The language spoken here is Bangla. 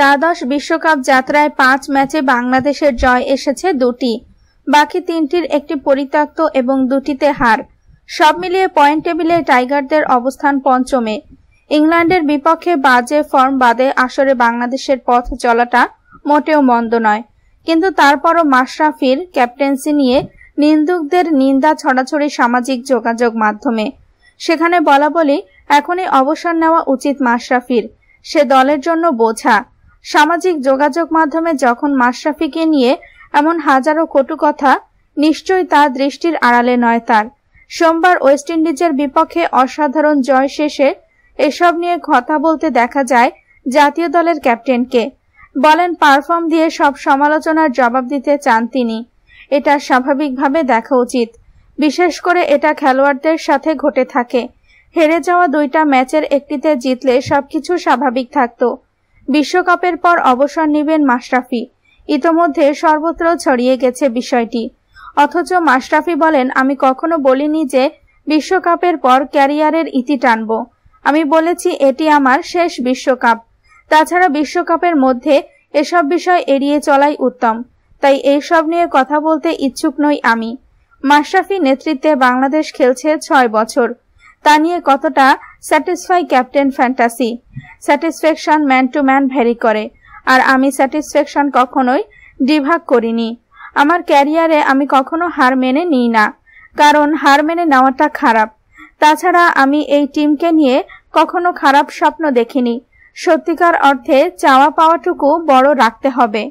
দ্বাদশ বিশ্বকাপ যাত্রায় পাঁচ ম্যাচে বাংলাদেশের জয় এসেছে দুটি বাকি তিনটির একটি পরিত্যক্ত এবং দুটিতে হার সব মিলিয়ে পয়েন্ট টেবিলে টাইগারদের অবস্থান পঞ্চমে ইংল্যান্ডের বিপক্ষে বাজে ফর্ম বাদে আসরে বাংলাদেশের পথ চলাটা মোটেও মন্দ নয় কিন্তু তারপরও মাশরাফির ক্যাপ্টেন্সি নিয়ে নিন্দুকদের নিন্দা ছড়াছড়ি সামাজিক যোগাযোগ মাধ্যমে সেখানে বলা বলি এখনই অবসর নেওয়া উচিত মাশরাফির সে দলের জন্য বোঝা সামাজিক যোগাযোগ মাধ্যমে যখন মাশরাফিকে নিয়ে এমন হাজারো কটু কথা নিশ্চয়ই তা দৃষ্টির আড়ালে নয় তার সোমবার ওয়েস্ট ইন্ডিজের বিপক্ষে অসাধারণ জয় শেষে এসব নিয়ে কথা বলতে দেখা যায় জাতীয় দলের ক্যাপ্টেনকে বলেন পারফর্ম দিয়ে সব সমালোচনার জবাব দিতে চান তিনি এটা স্বাভাবিকভাবে দেখা উচিত বিশেষ করে এটা খেলোয়াড়দের সাথে ঘটে থাকে হেরে যাওয়া দুইটা ম্যাচের একটিতে জিতলে সবকিছু স্বাভাবিক থাকতো বিশ্বকাপের পর অবসর নেবেন মাশরাফি ইতোমধ্যে সর্বত্র ছড়িয়ে গেছে বিষয়টি অথচ মাশরাফি বলেন আমি কখনো বলিনি যে বিশ্বকাপের পর ক্যারিয়ারের ইতি টানব আমি বলেছি এটি আমার শেষ বিশ্বকাপ তাছাড়া বিশ্বকাপের মধ্যে এসব বিষয় এড়িয়ে চলাই উত্তম তাই এইসব নিয়ে কথা বলতে ইচ্ছুক নই আমি মাশরাফি নেতৃত্বে বাংলাদেশ খেলছে ছয় বছর তা নিয়ে কতটা satisfy captain fantasy satisfaction man to man vary করে আর আমি স্যাটিসফ্যাকশন কখনোই ডিভাগ করিনি আমার ক্যারিয়ারে আমি কখনো হার মেনে নিই না কারণ হার মেনে নেওয়াটা খারাপ তাছাড়া আমি এই টিমকে নিয়ে কখনো খারাপ স্বপ্ন দেখিনি সত্যিকার অর্থে চাওয়া পাওয়াটুকু বড় রাখতে হবে